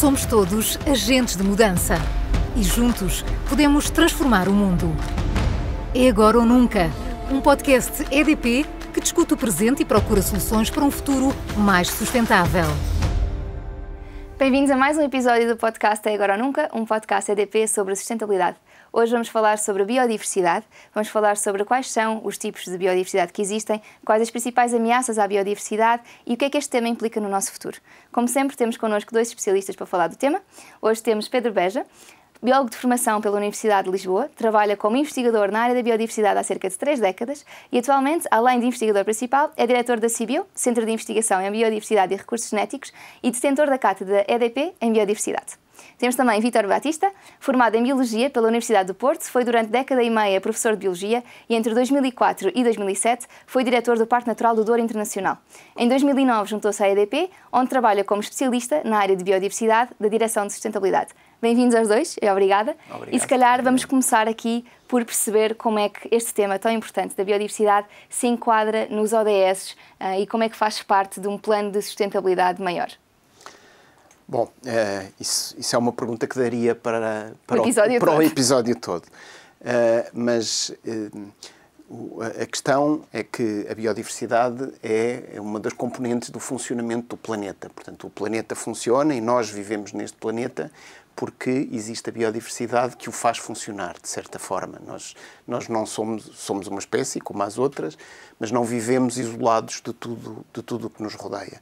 Somos todos agentes de mudança e juntos podemos transformar o mundo. É agora ou nunca. Um podcast EDP que discute o presente e procura soluções para um futuro mais sustentável. Bem-vindos a mais um episódio do podcast É Agora ou Nunca, um podcast EDP sobre sustentabilidade. Hoje vamos falar sobre a biodiversidade, vamos falar sobre quais são os tipos de biodiversidade que existem, quais as principais ameaças à biodiversidade e o que é que este tema implica no nosso futuro. Como sempre, temos connosco dois especialistas para falar do tema. Hoje temos Pedro Beja, biólogo de formação pela Universidade de Lisboa, trabalha como investigador na área da biodiversidade há cerca de três décadas e atualmente, além de investigador principal, é diretor da CIBIO, Centro de Investigação em Biodiversidade e Recursos Genéticos, e detentor da cátedra EDP em Biodiversidade. Temos também Vítor Batista, formado em Biologia pela Universidade do Porto, foi durante década e meia professor de Biologia e entre 2004 e 2007 foi diretor do Parque Natural do Douro Internacional. Em 2009 juntou-se à EDP, onde trabalha como especialista na área de biodiversidade da Direção de Sustentabilidade. Bem-vindos aos dois, obrigada. Obrigado. E se calhar vamos começar aqui por perceber como é que este tema tão importante da biodiversidade se enquadra nos ODS uh, eh, e como é que faz parte de um plano de sustentabilidade maior. Bom, é, isso, isso, é uma pergunta que daria para, para, o episódio, o, para o episódio todo. Uh, mas uh, a questão é que a biodiversidade é uma das componentes do funcionamento do planeta. Portanto, o planeta funciona e nós vivemos neste planeta porque existe a biodiversidade que o faz funcionar, de certa forma. Nós, nós não somos, somos uma espécie, como as outras, mas não vivemos isolados de tudo de o tudo que nos rodeia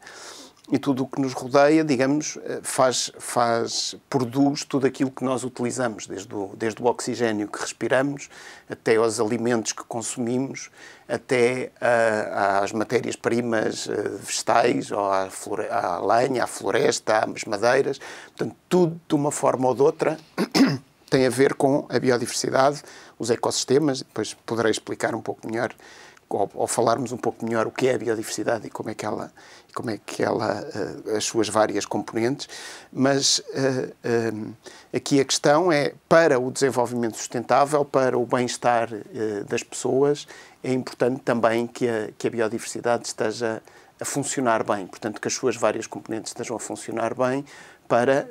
e tudo o que nos rodeia, digamos, eh, faz, faz, produz tudo aquilo que nós utilizamos, desde o, desde o oxigênio que respiramos, até aos alimentos que consumimos, até uh, às matérias-primas uh, vegetais, ou à, flore à lenha, à floresta, às madeiras. Portanto, tudo de uma forma ou de outra tem a ver com a biodiversidade, os ecossistemas, depois poderei explicar um pouco melhor ao, ao, falarmos um pouco melhor o que é a biodiversidade e como é que ela, como é que ela uh, as suas várias componentes, mas uh, eh, um, eh, aqui a questão é para o desenvolvimento sustentável, para o bem-estar uh, das pessoas, é importante também que a, que a biodiversidade esteja a funcionar bem, portanto que as suas várias componentes estejam a funcionar bem para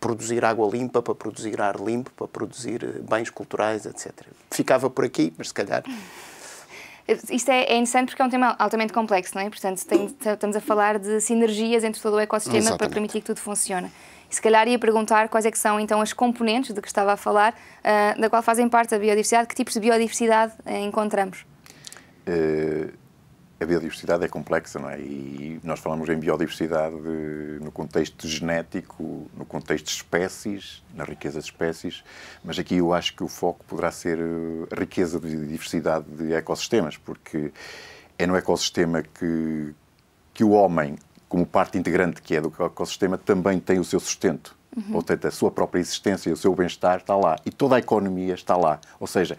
produzir água limpa, para produzir ar limpo, para produzir bens culturais, etc. Ficava por aqui, mas se calhar isto é, é interessante porque é um tema altamente complexo, não é? Portanto, tem, estamos a falar de sinergias entre todo o ecossistema Exatamente. para permitir que tudo funcione. E se calhar ia perguntar quais é que são então as componentes de que estava a falar, uh, da qual fazem parte a biodiversidade, que tipos de biodiversidade uh, encontramos? Uh, a biodiversidade é complexa, não é? E nós falamos em biodiversidade no contexto genético, no contexto de espécies, na riqueza de espécies, mas aqui eu acho que o foco poderá ser eh, a riqueza de diversidade de ecossistemas, porque é no ecossistema que, que o homem, como parte integrante que é do ecossistema, também tem o seu sustento. Uhum. seja, a sua própria existência, o seu bem-estar está lá. E toda a economia está lá. Ou seja,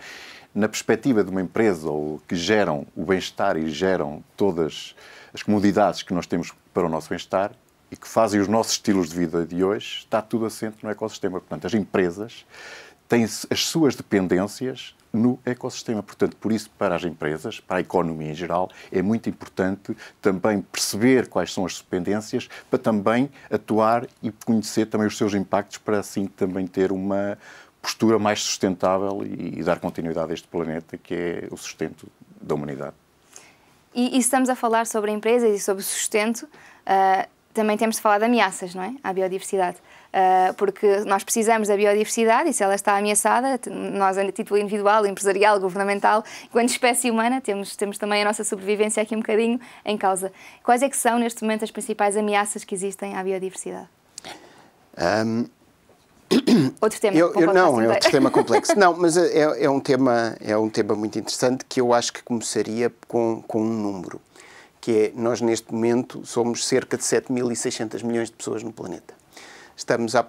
na perspectiva de uma empresa ou que geram o bem-estar e geram todas as comodidades que nós temos para o nosso bem-estar e que fazem os nossos estilos de vida de hoje, está tudo assente no ecossistema. Portanto, as empresas têm as suas dependências no ecossistema. Portanto, por isso, para as empresas, para a economia em geral, é muito importante também perceber quais são as dependências para também atuar e conhecer também os seus impactos para assim também ter uma, postura mais sustentável e, e dar continuidade a este planeta que é o sustento da humanidade. E, e se estamos a falar sobre empresas e sobre sustento, uh, também temos de falar de ameaças, não é? À biodiversidade. Uh, porque nós precisamos da biodiversidade e se ela está ameaçada, nós a título individual, empresarial, governamental, enquanto espécie humana, temos, temos também a nossa sobrevivência aqui um bocadinho em causa. Quais é que são, neste momento, as principais ameaças que existem à biodiversidade? Um, outro tema eu, eu não, é outro tema complexo. Não, mas é, é, é, um tema, é um tema muito interessante que eu acho que começaria com, com um número, que é, nós neste momento somos cerca de 7.600 milhões de pessoas no planeta. Estamos a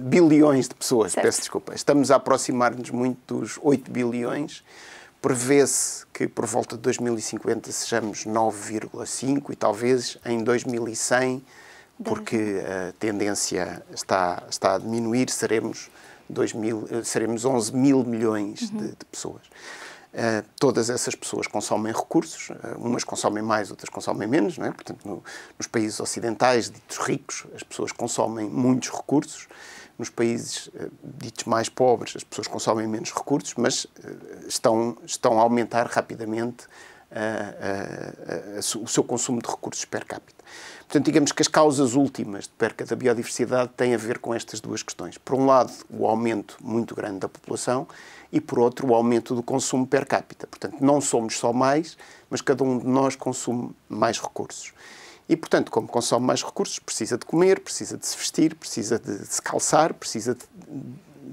bilhões de pessoas, certo. peço desculpa, estamos a aproximar-nos muito dos 8 bilhões, prevê-se que por volta de 2050 sejamos 9,5 e talvez em 2100 porque a tendência está, está a diminuir, seremos, 2 mil, eh, seremos 11 mil milhões uhum. de, de, pessoas. Uh, todas essas pessoas consomem recursos, uh, umas consomem mais, outras consomem menos, não é? portanto, no, nos países ocidentais, ditos ricos, as pessoas consomem muitos recursos, nos países uh, ditos mais pobres, as pessoas consomem menos recursos, mas estão, estão a aumentar rapidamente o seu consumo de recursos per capita. Portanto, digamos que as causas últimas de perca da biodiversidade têm a ver com estas duas questões. Por um lado, o aumento muito grande da população e, por outro, o aumento do consumo per capita. Portanto, não somos só mais, mas cada um de nós consome mais recursos. E, portanto, como consome mais recursos, precisa de comer, precisa de se vestir, precisa de se calçar, precisa de,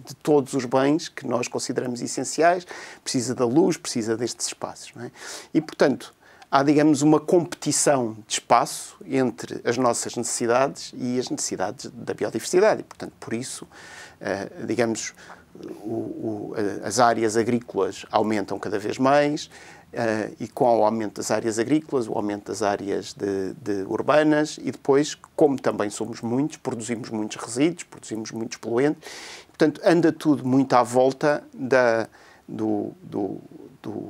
de todos os bens que nós consideramos essenciais, precisa da luz, precisa destes espaços. É? E, portanto, há, digamos, uma competição de espaço entre as nossas necessidades e as necessidades da biodiversidade. E, portanto, por isso, eh, digamos, o, o, as áreas agrícolas aumentam cada vez mais, Uh, e com o aumento das áreas agrícolas, o aumento das áreas de, de urbanas e depois, como também somos muitos, produzimos muitos resíduos, produzimos muitos poluentes, portanto anda tudo muito à volta da, do, do, do,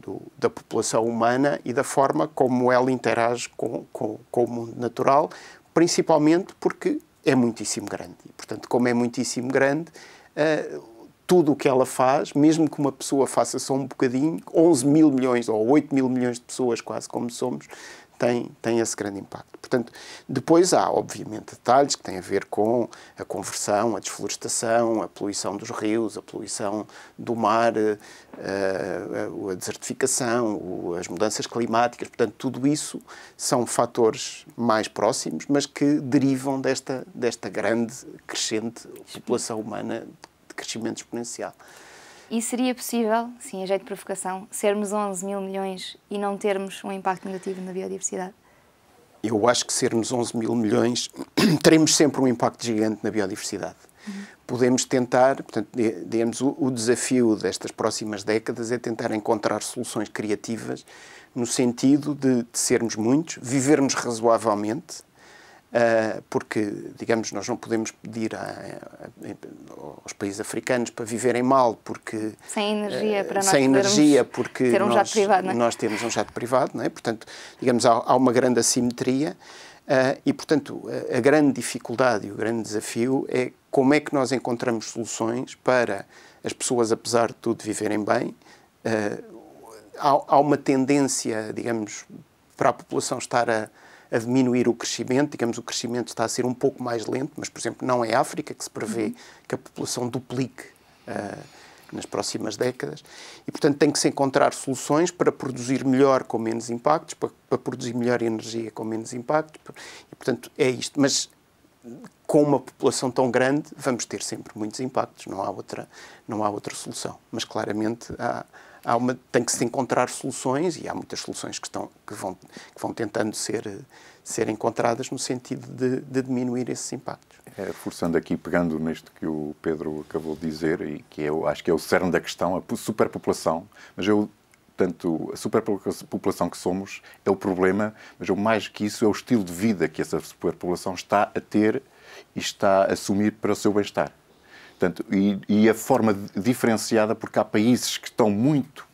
do, da população humana e da forma como ela interage com, com, com o mundo natural, principalmente porque é muitíssimo grande. E, portanto, como é muitíssimo grande, uh, tudo o que ela faz, mesmo que uma pessoa faça só um bocadinho, 11 mil milhões ou 8 mil milhões de pessoas, quase como somos, tem, tem esse grande impacto. Portanto, depois há, obviamente, detalhes que têm a ver com a conversão, a desflorestação, a poluição dos rios, a poluição do mar, a, eh, eh, a desertificação, as mudanças climáticas. Portanto, tudo isso são fatores mais próximos, mas que derivam desta, desta grande, crescente população humana de crescimento exponencial. E seria possível, sim, a jeito de provocação, sermos 11 mil milhões e não termos um impacto negativo na biodiversidade? Eu acho que sermos 11 mil milhões, teremos sempre um impacto gigante na biodiversidade. Uhum. Podemos tentar, portanto, digamos, o, o desafio destas próximas décadas é tentar encontrar soluções criativas no sentido de, de sermos muitos, vivermos razoavelmente, eh, porque, digamos, nós não podemos pedir a, a, aos países africanos para viverem mal, porque... Sem energia, eh, para nós Sem energia, porque ter um nós, privado, é? nós temos um jato privado, não é? Portanto, digamos, há, há uma grande assimetria eh, e, portanto, a, a grande dificuldade e o grande desafio é como é que nós encontramos soluções para as pessoas, apesar de tudo, viverem bem. há, há uma tendência, digamos, para a população estar a a diminuir o crescimento, digamos, o crescimento está a ser um pouco mais lento, mas, por exemplo, não é África que se prevê uhum. que a população duplique uh, nas próximas décadas. E, portanto, tem que se encontrar soluções para produzir melhor com menos impactos, para, para produzir melhor energia com menos impactos. E, portanto, é isto. Mas com uma população tão grande, vamos ter sempre muitos impactos, não há outra, não há outra solução. Mas claramente há, uma, tem que se encontrar soluções, e há muitas soluções que, estão, que, vão, que vão tentando ser, ser encontradas no sentido de, de diminuir esses impactos. É, aqui, pegando neste que o Pedro acabou de dizer, e que eu é acho que é o cerne da questão, a superpopulação, mas eu Portanto, a superpopulação que somos é o problema, mas o mais que isso é o estilo de vida que essa superpopulação está a ter e está a assumir para o seu bem-estar. Portanto, e, e a forma diferenciada, porque há países que estão muito,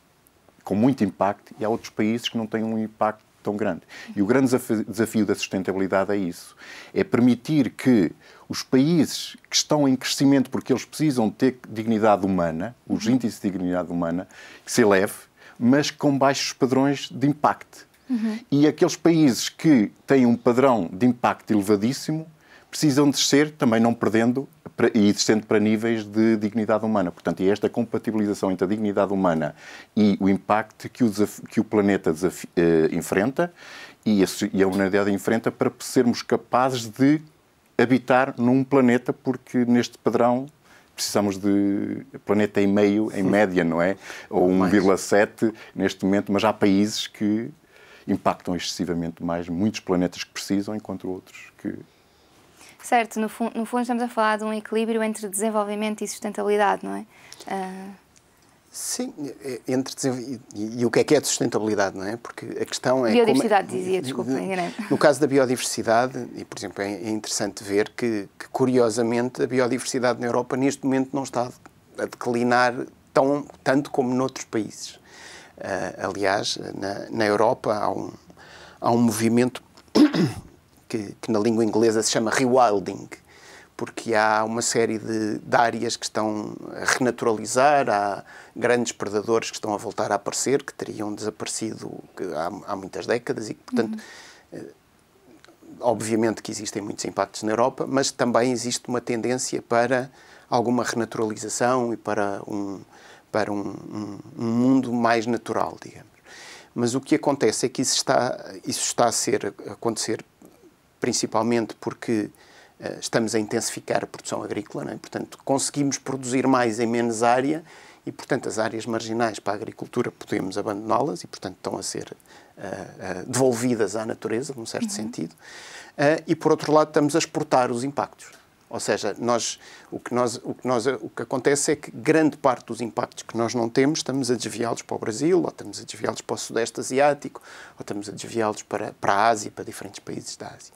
com muito impacto e há outros países que não têm um impacto tão grande. E o grande desafio da sustentabilidade é isso: é permitir que os países que estão em crescimento, porque eles precisam ter dignidade humana, os uhum. índices de dignidade humana, que se eleve, mas com baixos padrões de impacto. Uhum. E aqueles países que têm um padrão de impacto elevadíssimo precisam descer, também não perdendo e descendo para níveis de dignidade humana. Portanto, é esta compatibilização entre a dignidade humana e o impacto que o, que o planeta eh, enfrenta e a, e a humanidade enfrenta para sermos capazes de habitar num planeta, porque neste padrão precisamos de planeta e meio, em média, não é? Ou 1,7 neste momento, mas há países que impactam excessivamente mais muitos planetas que precisam, enquanto outros que Certo, no, fun no fundo estamos a falar de um equilíbrio entre desenvolvimento e sustentabilidade, não é? Uh... Sim, entre e, e, o que é que é de sustentabilidade, não é? Porque a questão é. é- biodiversidade, como, dizia, desculpa, enganei. No caso da biodiversidade, e por exemplo, é, é interessante ver que, que, curiosamente, a biodiversidade na Europa neste momento não está a declinar tão, tanto como noutros países. Uh, aliás, na, na Europa há um, há um movimento que, que na língua inglesa se chama rewilding, porque há uma série de, de, áreas que estão a renaturalizar, há grandes predadores que estão a voltar a aparecer, que teriam desaparecido há, há muitas décadas e que, portanto, uhum. obviamente que existem muitos impactos na Europa, mas também existe uma tendência para alguma renaturalização e para um, para um, um, um mundo mais natural, digamos. Mas o que acontece é que isso está, isso está a ser, a acontecer principalmente porque uh, estamos a intensificar a produção agrícola, é? portanto, conseguimos produzir mais em menos área e, portanto, as áreas marginais para a agricultura podemos abandoná-las e, portanto, estão a ser uh, devolvidas à natureza, num certo uhum. sentido. e, por outro lado, estamos a exportar os impactos. Ou seja, nós, o, que nós, o, que nós, o que acontece é que grande parte dos impactos que nós não temos estamos a desviá-los para o Brasil, ou estamos a desviá-los para o Sudeste Asiático, ou estamos a desviá-los para, para a Ásia, para diferentes países da Ásia.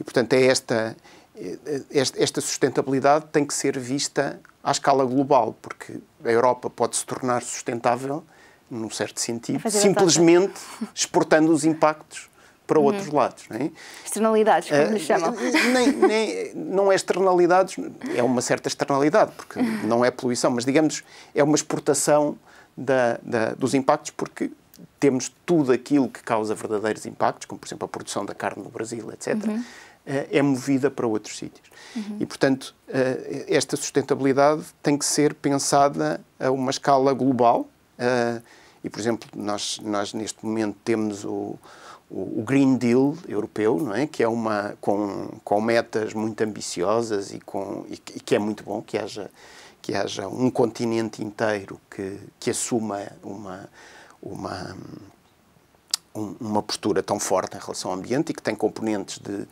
E, portanto, é esta, é, é, esta sustentabilidade tem que ser vista à escala global, porque a Europa pode se tornar sustentável num certo sentido, simplesmente exportando os impactos para uhum. outros lados. Não é? Externalidades, como uh, chamam. Nem, nem, não é externalidades, é uma certa externalidade, porque não é poluição, mas digamos, é uma exportação da, da, dos impactos, porque temos tudo aquilo que causa verdadeiros impactos, como por exemplo a produção da carne no Brasil, etc., uhum. Ah, é movida para outros sítios. Uhum. E, portanto, ah, esta sustentabilidade tem que ser pensada a uma escala global. E, por exemplo, nós, nós neste momento temos o, o, Green Deal europeu, não é? que é uma com, com metas muito ambiciosas e, com, e, e que é muito bom que haja que haja um continente inteiro que, que assuma uma, uma, um, uma postura tão forte em relação ao ambiente e que tem componentes de,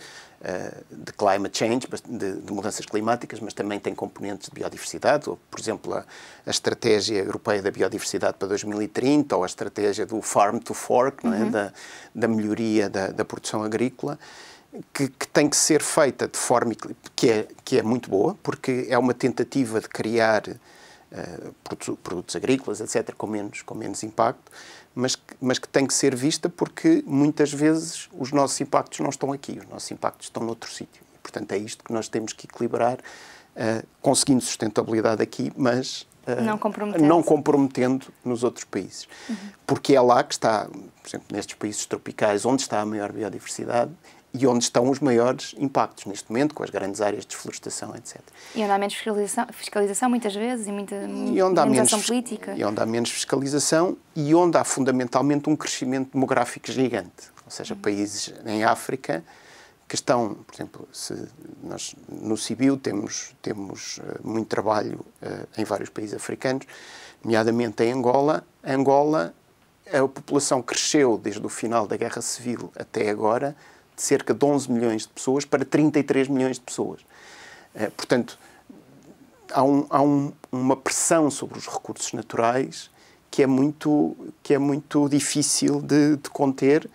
eh, de climate change, de, de, mudanças climáticas, mas também tem componentes de biodiversidade, ou, por exemplo, a, a, Estratégia Europeia da Biodiversidade para 2030, ou a Estratégia do Farm to Fork, é? Uhum. da, da, melhoria da, da produção agrícola. Que, que, tem que ser feita de forma que é, que é muito boa, porque é uma tentativa de criar uh, eh, produtos, produtos, agrícolas, etc., com menos, com menos impacto, mas, mas que tem que ser vista porque muitas vezes os nossos impactos não estão aqui, os nossos impactos estão noutro sítio. Portanto, é isto que nós temos que equilibrar, uh, conseguindo sustentabilidade aqui, mas uh, não, comprometendo. não, comprometendo. nos outros países. Uhum. Porque é lá que está, por exemplo, nestes países tropicais, onde está a maior biodiversidade, e onde estão os maiores impactos neste momento, com as grandes áreas de desflorestação, etc. E onde há menos fiscalização, fiscalização muitas vezes, e muita e onde há menos, política. E onde há menos fiscalização e onde há fundamentalmente um crescimento demográfico gigante. Ou seja, uhum. países em África que estão, por exemplo, nós no Sibiu temos, temos eh, muito trabalho uh, em vários países africanos, nomeadamente em Angola. Angola, a população cresceu desde o final da Guerra Civil até agora cerca de 11 milhões de pessoas para 33 milhões de pessoas. Eh, portanto, há, um, há um, uma pressão sobre os recursos naturais que é muito, que é muito difícil de, de conter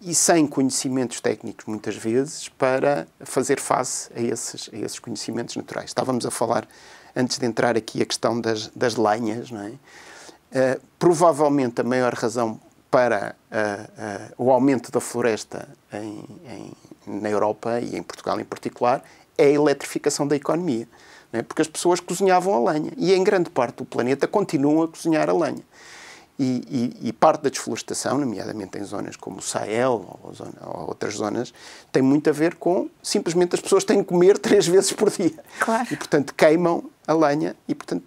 e sem conhecimentos técnicos, muitas vezes, para fazer face a esses, a esses conhecimentos naturais. Estávamos a falar, antes de entrar aqui, a questão das, das lenhas, não é? Uh, provavelmente a maior razão para uh, uh, o aumento da floresta em, em, na Europa e em Portugal em particular é a eletrificação da economia. Né? Porque as pessoas cozinhavam a lenha e em grande parte do planeta continuam a cozinhar a lenha. E, e, e parte da desflorestação, nomeadamente em zonas como o Sahel ou, zona, ou, outras zonas, tem muito a ver com simplesmente as pessoas têm que comer três vezes por dia. Claro. E, portanto, queimam a lenha e, portanto,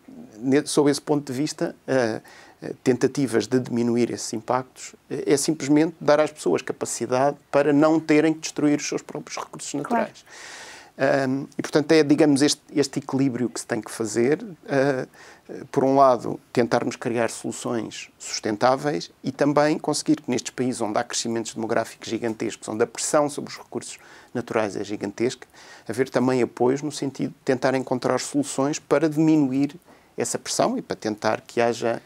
sob esse ponto de vista, uh, eh, tentativas de diminuir esses impactos eh, é simplesmente dar às pessoas capacidade para não terem que destruir os seus próprios recursos naturais. Claro. Um, e, portanto, é, digamos, este, este, equilíbrio que se tem que fazer. Uh, por um lado, tentarmos criar soluções sustentáveis e também conseguir que nestes países onde há crescimentos demográficos gigantescos, onde a pressão sobre os recursos naturais é gigantesca, haver também apoios no sentido de tentar encontrar soluções para diminuir essa pressão e para tentar que haja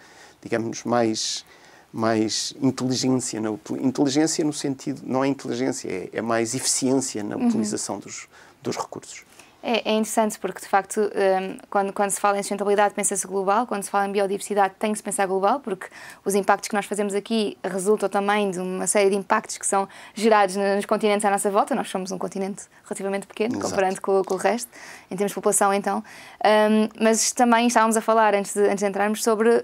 digamos, mais mais inteligência na inteligência no sentido não é inteligência é, é mais eficiência na uhum. utilização dos, dos recursos é, é interessante porque, de facto, um, quando, quando se fala em sustentabilidade pensa-se global, quando se fala em biodiversidade tem que se pensar global, porque os impactos que nós fazemos aqui resultam também de uma série de impactos que são gerados nos continentes à nossa volta. Nós somos um continente relativamente pequeno, Exato. comparando com, com, o resto, em termos de população, então. Um, mas também estávamos a falar, antes de, antes de entrarmos, sobre uh,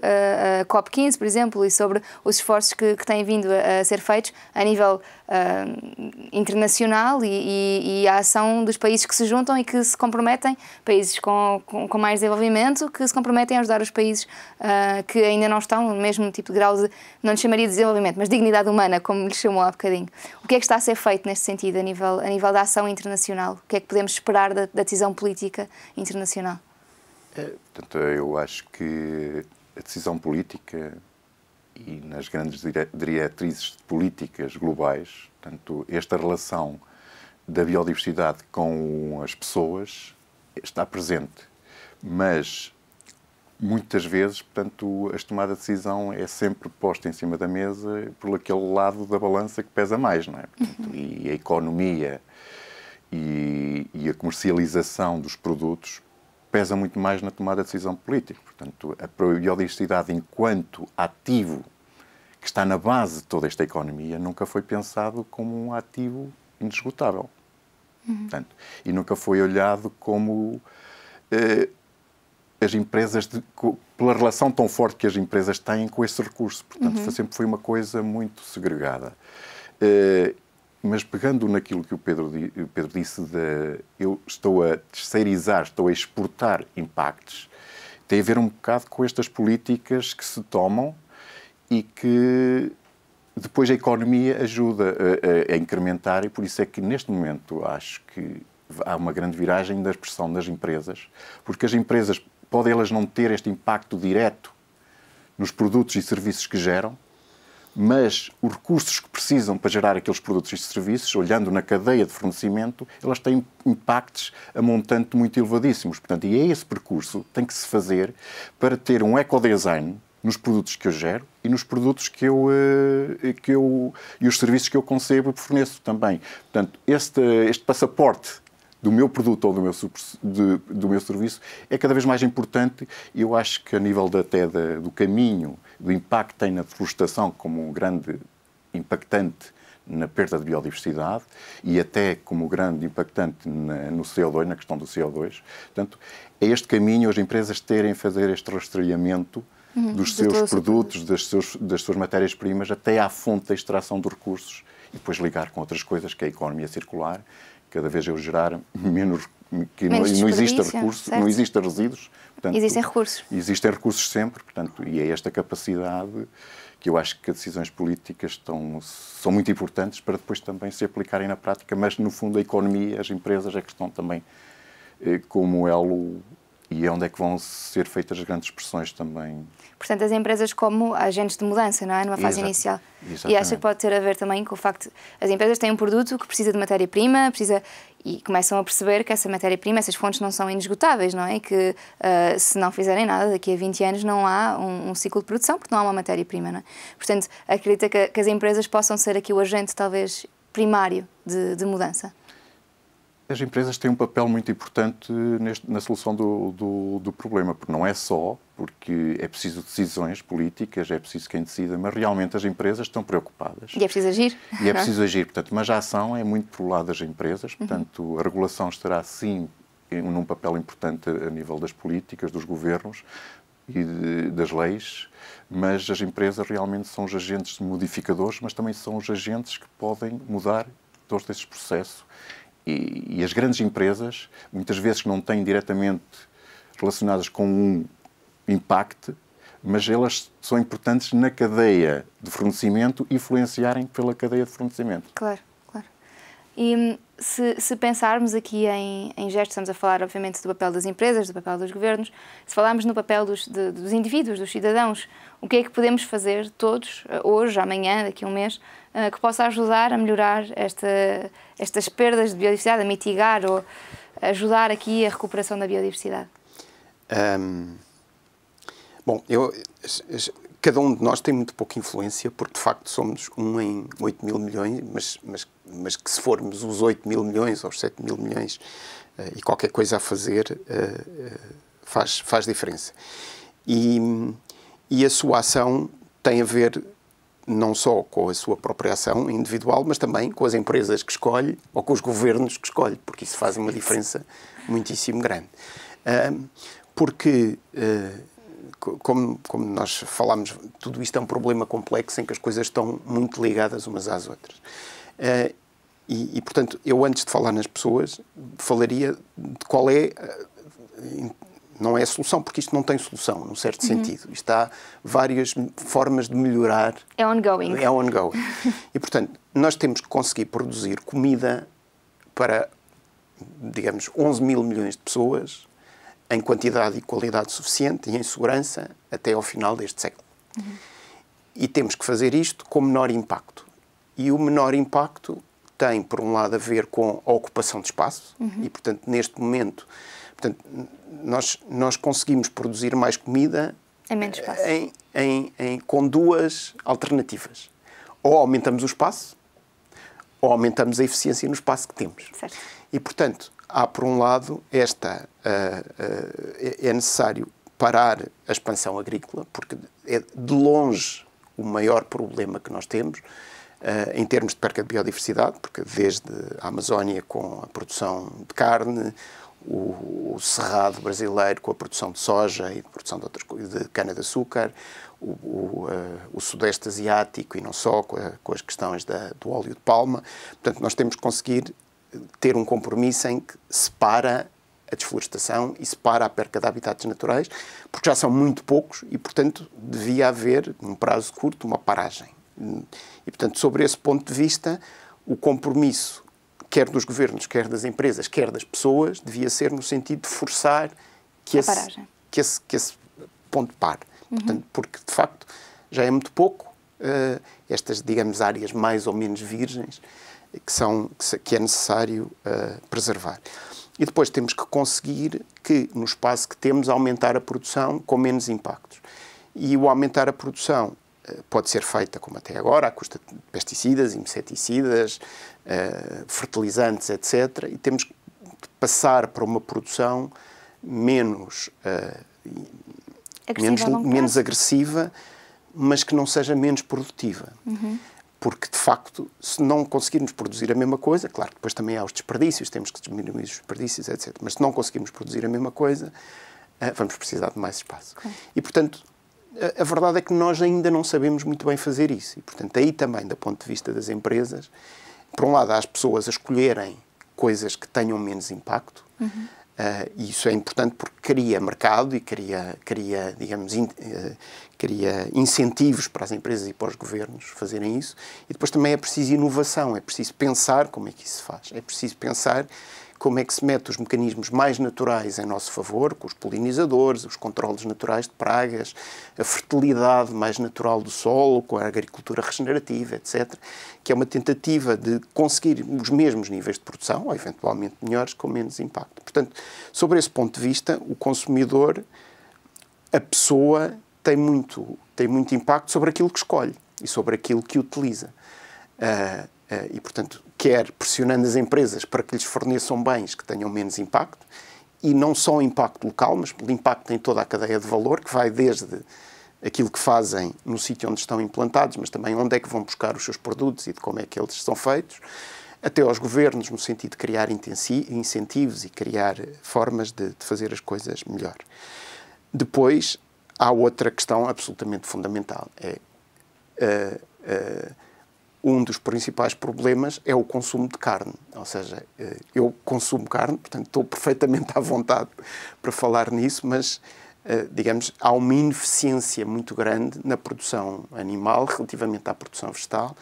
a uh, COP15, por exemplo, e sobre os esforços que, que têm vindo a, a ser feitos a nível uh, internacional e, e, e a ação dos países que se juntam e que se comprometem, países com, com, com mais desenvolvimento, que se comprometem a ajudar os países uh, que ainda não estão no mesmo tipo de grau de, não lhe chamaria de desenvolvimento, mas dignidade humana, como lhe chamou há bocadinho. O que é que está a ser feito neste sentido, a nível, a nível da ação internacional? O que é que podemos esperar da, da decisão política internacional? É, portanto, eu acho que a decisão política e nas grandes diretrizes políticas globais, portanto, esta relação da biodiversidade com as pessoas está presente, mas muitas vezes, portanto, a tomada de decisão é sempre posta em cima da mesa por aquele lado da balança que pesa mais, não é? Portanto, uhum. E a economia e, e, a comercialização dos produtos pesa muito mais na tomada de decisão política. Portanto, a biodiversidade enquanto ativo que está na base de toda esta economia nunca foi pensado como um ativo inesgotável. Uhum. Portanto, e nunca foi olhado como eh, as empresas, de, pela relação tão forte que as empresas têm com esse recurso. Portanto, uhum. foi, sempre foi uma coisa muito segregada. Eh, mas pegando naquilo que o Pedro, o Pedro disse, de, eu estou a terceirizar, estou a exportar impactos, tem a ver um bocado com estas políticas que se tomam e que depois a economia ajuda a, a, incrementar e por isso é que neste momento acho que há uma grande viragem da expressão das empresas, porque as empresas podem elas não ter este impacto direto nos produtos e serviços que geram, mas os recursos que precisam para gerar aqueles produtos e serviços, olhando na cadeia de fornecimento, elas têm impactos a montante muito elevadíssimos. Portanto, e é esse percurso que tem que se fazer para ter um ecodesign nos produtos que eu gero e nos produtos que eu, eh, que eu e os serviços que eu concebo e forneço também. Portanto, este, este passaporte do meu produto ou do meu, de, do meu serviço é cada vez mais importante. Eu acho que a nível da, até do caminho, do impacto que tem na florestação como um grande impactante na perda de biodiversidade e até como grande impactante na, no CO2, na questão do CO2. Portanto, é este caminho as empresas terem fazer este rastreamento Uhum. dos seus produtos, das, das suas matérias-primas, até à fonte da extração de recursos e depois ligar com outras coisas, que é a economia circular, cada vez eu gerar menos que menos não, não existe recurso, certo? não existe resíduos. Portanto, existem recursos. Existem recursos sempre, portanto, e é esta capacidade que eu acho que as decisões políticas estão, são muito importantes para depois também se aplicarem na prática, mas no fundo a economia, as empresas é que estão também eh, como elo e é onde é que vão ser feitas as grandes pressões também. Portanto, as empresas como agentes de mudança, não é? Numa fase inicial. Exatamente. E acho que pode ter a ver também com o facto as empresas têm um produto que precisa de matéria-prima, precisa e começam a perceber que essa matéria-prima, essas fontes não são inesgotáveis, não é? Que uh, se não fizerem nada, daqui a 20 anos não há um, um ciclo de produção, porque não há uma matéria-prima, não é? Portanto, acredita que, que, as empresas possam ser aqui o agente, talvez, primário de, de mudança. As empresas têm um papel muito importante neste, na solução do, do, do, problema, porque não é só, porque é preciso decisões políticas, é preciso quem decida, mas realmente as empresas estão preocupadas. E é preciso agir. E é, é? preciso agir, portanto, mas a ação é muito por lado das empresas, uhum. portanto, uhum. a regulação estará sim num papel importante a nível das políticas, dos governos, e de, das leis, mas as empresas realmente são os agentes modificadores, mas também são os agentes que podem mudar todos esses processos e, e as grandes empresas, muitas vezes não têm diretamente relacionadas com um impacto, mas elas são importantes na cadeia de fornecimento, influenciarem pela cadeia de fornecimento. Claro, claro. E hum, se, se pensarmos aqui em, em, gestos, estamos a falar, obviamente, do papel das empresas, do papel dos governos, se falarmos no papel dos, de, dos indivíduos, dos cidadãos, o que é que podemos fazer todos, eh, hoje, amanhã, daqui a um mês, eh, que possa ajudar a melhorar esta, estas perdas de biodiversidade, a mitigar ou ajudar aqui a recuperação da biodiversidade? Um, bom, eu, cada um de nós tem muito pouca influência, porque de facto somos um em 8 mil milhões, mas, mas, mas que se formos os 8 mil milhões ou os 7 mil milhões uh, e qualquer coisa a fazer, uh, uh, faz, faz diferença. E, e a sua ação tem a ver não só com a sua própria ação individual, mas também com as empresas que escolhe ou com os governos que escolhe, porque isso faz uma diferença muitíssimo grande. Porque, eh, como, como nós falámos, tudo isto é um problema complexo em que as coisas estão muito ligadas umas às outras. Eh, e, e portanto, eu antes de falar nas pessoas, falaria de qual é eh, não é a solução, porque isto não tem solução, num certo uhum. sentido. Isto há várias formas de melhorar. É ongoing. É ongoing. e, portanto, nós temos que conseguir produzir comida para, digamos, 11 mil milhões de pessoas em quantidade e qualidade suficiente e em segurança até ao final deste século. Uhum. E temos que fazer isto com menor impacto. E o menor impacto tem, por um lado, a ver com a ocupação de espaço, uhum. e, portanto, neste momento, portanto, nós, nós conseguimos produzir mais comida em menos espaço. Em, em, em, com duas alternativas. Ou aumentamos o espaço, ou aumentamos a eficiência no espaço que temos. Certo. E, portanto, há, por um lado, esta. Uh, uh, é necessário parar a expansão agrícola, porque é de longe o maior problema que nós temos. Uh, em termos de perca de biodiversidade, porque desde a Amazónia com a produção de carne, o, o, cerrado brasileiro com a produção de soja e de produção de, outras, de cana-de-açúcar, o, o, uh, o, sudeste asiático e não só, com, a, com as questões da, do óleo de palma. Portanto, nós temos que conseguir ter um compromisso em que separa a desflorestação e separa a perca de habitats naturais, porque já são muito poucos e, portanto, devia haver, num prazo curto, uma paragem. E, portanto, sobre esse ponto de vista, o compromisso quer dos governos, quer das empresas, quer das pessoas, devia ser no sentido de forçar que, esse, que, esse, que esse, ponto pare. Uhum. Portanto, porque, de facto, já é muito pouco uh, estas, digamos, áreas mais ou menos virgens eh, que, são, que é necessário uh, preservar. E depois temos que conseguir que, no espaço que temos, aumentar a produção com menos impactos. E o aumentar a produção eh, pode ser feita, como até agora, à custa de pesticidas, inseticidas, eh, fertilizantes, etc. E temos que passar para uma produção menos, eh, menos, menos agressiva, mas que não seja menos produtiva. Uhum porque de facto, se não conseguirmos produzir a mesma coisa, claro que depois também há os desperdícios, temos que diminuir os desperdícios, etc. Mas se não conseguirmos produzir a mesma coisa, vamos precisar de mais espaço. E portanto, a, verdade é que nós ainda não sabemos muito bem fazer isso. E, portanto, aí também, do ponto de vista das empresas, por um lado, há as pessoas a escolherem coisas que tenham menos impacto. Uhum. Uh, e isso é importante porque cria mercado e cria, cria digamos, in, uh, cria incentivos para as empresas e para os governos fazerem isso. E depois também é preciso inovação, é preciso pensar como é que isso se faz, é preciso pensar como é que se mete os mecanismos mais naturais em nosso favor, com os polinizadores, os controles naturais de pragas, a fertilidade mais natural do solo, com a agricultura regenerativa, etc., que é uma tentativa de conseguir os mesmos níveis de produção, ou eventualmente melhores, com menos impacto. Portanto, sobre esse ponto de vista, o consumidor, a pessoa, tem muito, tem muito impacto sobre aquilo que escolhe e sobre aquilo que utiliza. Uh, uh, e, portanto, quer pressionando as empresas para que lhes forneçam bens que tenham menos impacto, e não só o impacto local, mas o impacto em toda a cadeia de valor, que vai desde aquilo que fazem no sítio onde estão implantados, mas também onde é que vão buscar os seus produtos e de como é que eles são feitos, até aos governos, no sentido de criar incentivos e criar formas de, de fazer as coisas melhor. Depois, há outra questão absolutamente fundamental: é. Uh, uh, um dos principais problemas é o consumo de carne. Ou seja, eh, eu consumo carne, portanto estou perfeitamente à vontade para falar nisso, mas, eh, digamos, há uma ineficiência muito grande na produção animal relativamente à produção vegetal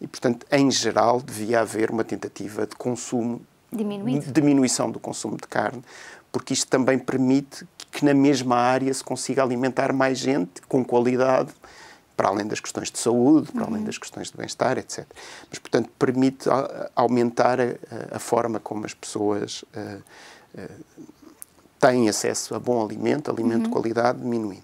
e, portanto, em geral, devia haver uma tentativa de consumo, Diminuído. diminuição do consumo de carne, porque isto também permite que na mesma área se consiga alimentar mais gente com qualidade para além das questões de saúde, para além uhum. das questões de bem-estar, etc. Mas, portanto, permite aumentar a, a forma como as pessoas uh, uh, têm acesso a bom alimento, alimento uhum. de qualidade, diminuindo.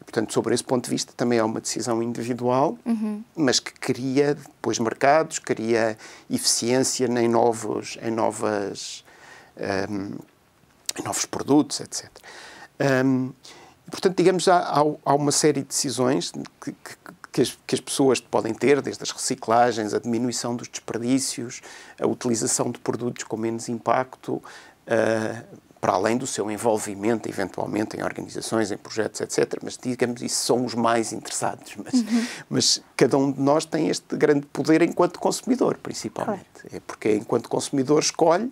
portanto, sobre esse ponto de vista, também é uma decisão individual, uhum. mas que cria depois mercados, cria eficiência em novos, em novas, um, ehm, em novos produtos, etc. Um, ehm, Portanto, digamos, há, há, uma série de decisões que, que, que, as, que, as, pessoas podem ter, desde as reciclagens, a diminuição dos desperdícios, a utilização de produtos com menos impacto, uh, para além do seu envolvimento, eventualmente, em organizações, em projetos, etc. Mas, digamos, isso são os mais interessados. Mas, uhum. mas cada um de nós tem este grande poder enquanto consumidor, principalmente. Claro. É porque, enquanto consumidor, escolhe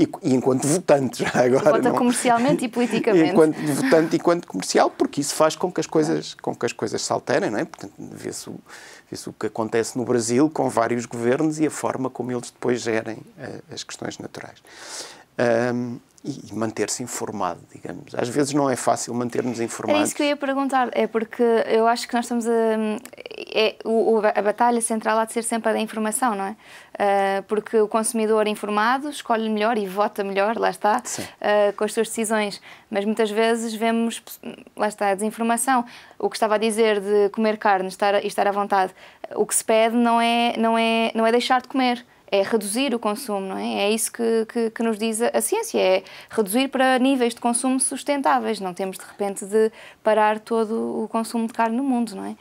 e, e enquanto votante já agora. Vota não... É? comercialmente e politicamente. enquanto votante e enquanto comercial, porque isso faz com que as coisas, com que as coisas se alterem, não é? Portanto, vê-se o, vê o que acontece no Brasil com vários governos e a forma como eles depois gerem uh, as questões naturais. Um, e manter-se informado, digamos. Às vezes não é fácil manter-nos informados. É isso que eu ia perguntar, é porque eu acho que nós estamos a. É, o, a batalha central há de ser sempre a da informação, não é? Uh, porque o consumidor informado escolhe melhor e vota melhor, lá está, uh, com as suas decisões. Mas muitas vezes vemos, lá está, a desinformação. O que estava a dizer de comer carne estar, e estar à vontade, o que se pede não é, não é, não é deixar de comer é reduzir o consumo, não é? É isso que, que, que, nos diz a ciência, é reduzir para níveis de consumo sustentáveis. Não temos de repente de parar todo o consumo de carne no mundo, não é?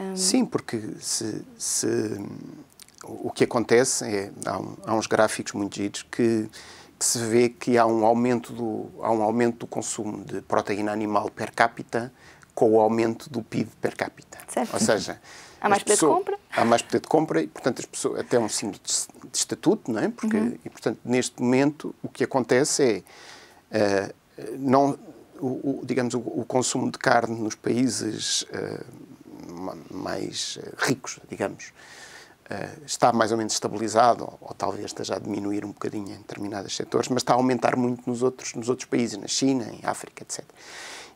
Um... Sim, porque se, se, o que acontece é há, há uns gráficos muito giros que, que, se vê que há um aumento do há um aumento do consumo de proteína animal per capita com o aumento do PIB per capita. Certo. Ou seja, Há mais poder pessoas, de compra? Há mais poder de compra e, portanto, as pessoas, até um símbolo de, de estatuto, não é? Porque, uhum. E, portanto, neste momento, o que acontece é, uh, não, o, o digamos, o, o, consumo de carne nos países uh, mais eh, ricos, digamos, Uh, está mais ou menos estabilizado, ou, ou, talvez esteja a diminuir um bocadinho em determinados setores, mas está a aumentar muito nos outros, nos outros países, na China, em África, etc.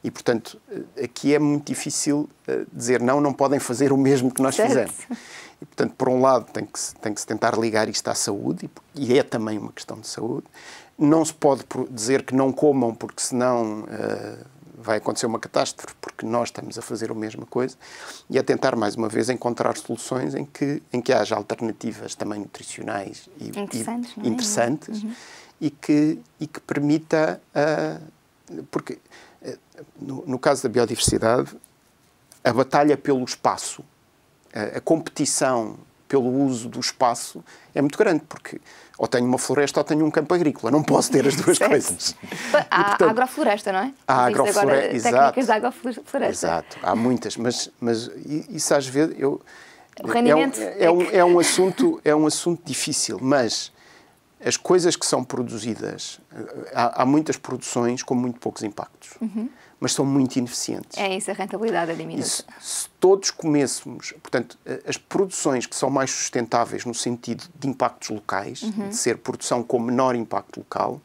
E, portanto, aqui é muito difícil eh, dizer não, não podem fazer o mesmo que nós certo. fizemos. E, portanto, por um lado, tem que, se, tem que se tentar ligar isto à saúde, e é também uma questão de saúde. Não se pode dizer que não comam, porque senão uh, vai acontecer uma catástrofe, porque nós estamos a fazer a mesma coisa. E é tentar, mais uma vez, encontrar soluções em que, em que haja alternativas também nutricionais e, interessantes, e, é? interessantes uhum. e, que, e que permita. Uh, porque no, no caso da biodiversidade, a batalha pelo espaço, a, a competição pelo uso do espaço é muito grande, porque ou tenho uma floresta ou tenho um campo agrícola. Não posso ter as duas coisas. Há portanto, agrofloresta, não é? Há agrofloresta. Técnicas de agrofloresta. Exato, há muitas, mas, mas isso às vezes. Eu, o rendimento. É um, é, um, é, é, um assunto, é um assunto difícil, mas as coisas que são produzidas, há, há muitas produções com muito poucos impactos. Uhum mas são muito ineficientes. É isso, a rentabilidade é diminuta. Se, se todos comêssemos, portanto, as produções que são mais sustentáveis no sentido de impactos locais, uhum. de ser produção com menor impacto local,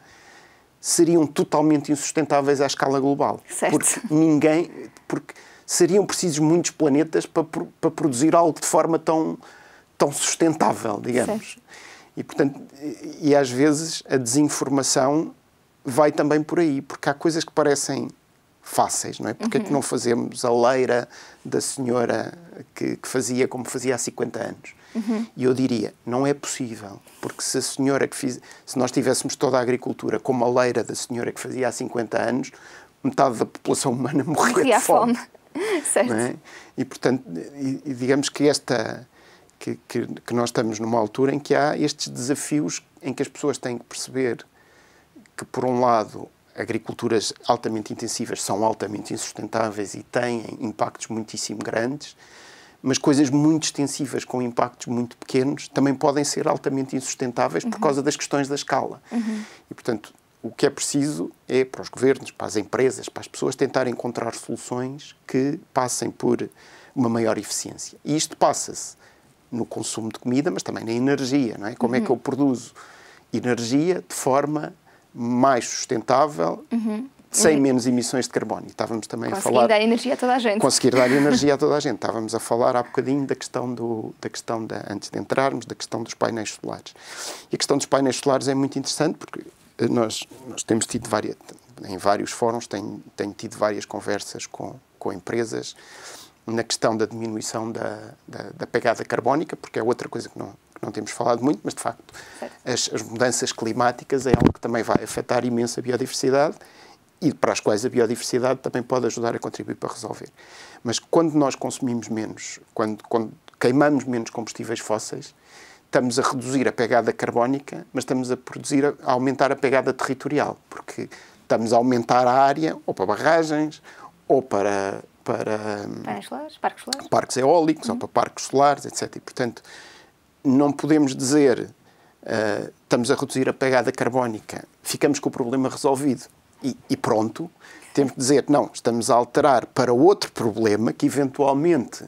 seriam totalmente insustentáveis à escala global. Certo. Porque ninguém. Porque seriam precisos muitos planetas para, para produzir algo de forma tão, tão sustentável, digamos. Certo. E, portanto, e às vezes a desinformação vai também por aí, porque há coisas que parecem fáceis, não é? Porque uhum. é que uhum. não fazemos a leira da senhora que, que fazia como fazia há 50 anos? Uhum. E eu diria, não é possível, porque se a senhora que fiz, se nós tivéssemos toda a agricultura como a leira da senhora que fazia há 50 anos, metade da população humana morria, de fome. fome. certo. É? E portanto, e, e digamos que esta que, que, que nós estamos numa altura em que há estes desafios em que as pessoas têm que perceber que por um lado agriculturas altamente intensivas são altamente insustentáveis e têm impactos muitíssimo grandes, mas coisas muito extensivas com impactos muito pequenos também podem ser altamente insustentáveis uhum. por causa das questões da escala. Uhum. E, portanto, o que é preciso é para os governos, para as empresas, para as pessoas tentar encontrar soluções que passem por uma maior eficiência. E isto passa-se no consumo de comida, mas também na energia, não é? Como uhum. é que uhum. eu produzo energia de forma mais sustentável, uhum. sem uhum. menos emissões de carbono. E estávamos também conseguir a falar... Conseguir dar energia a toda a gente. Conseguir dar energia a toda a gente. Estávamos a falar há bocadinho da questão, do, da questão da, antes de entrarmos, da questão dos painéis solares. E a questão dos painéis solares é muito interessante porque eh, nós, nós temos tido várias... Em vários fóruns tenho, tenho tido várias conversas com, com empresas na questão da diminuição da, da, da, pegada carbónica, porque é outra coisa que não, não temos falado muito, mas de facto as, as, mudanças climáticas é algo que também vai afetar imenso a biodiversidade e para as quais a biodiversidade também pode ajudar a contribuir para resolver. Mas quando nós consumimos menos, quando, quando queimamos menos combustíveis fósseis, estamos a reduzir a pegada carbónica, mas estamos a produzir, a aumentar a pegada territorial, porque estamos a aumentar a área ou para barragens ou para para, para solares, parques, solares. parques eólicos uhum. ou para parques solares, etc. E, portanto, não podemos dizer uh, estamos a reduzir a pegada carbónica, ficamos com o problema resolvido e, e pronto. Temos que dizer, não, estamos a alterar para outro problema que eventualmente